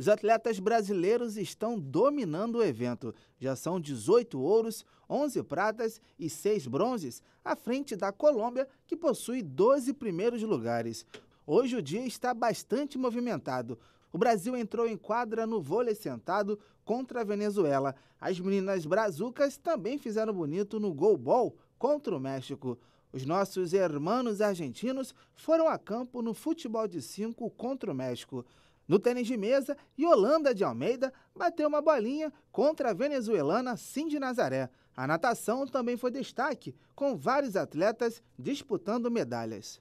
Os atletas brasileiros estão dominando o evento. Já são 18 ouros, 11 pratas e 6 bronzes, à frente da Colômbia, que possui 12 primeiros lugares. Hoje o dia está bastante movimentado. O Brasil entrou em quadra no vôlei sentado contra a Venezuela. As meninas brazucas também fizeram bonito no goalball contra o México. Os nossos irmãos argentinos foram a campo no futebol de cinco contra o México. No tênis de mesa, Yolanda de Almeida bateu uma bolinha contra a venezuelana Cindy Nazaré. A natação também foi destaque, com vários atletas disputando medalhas.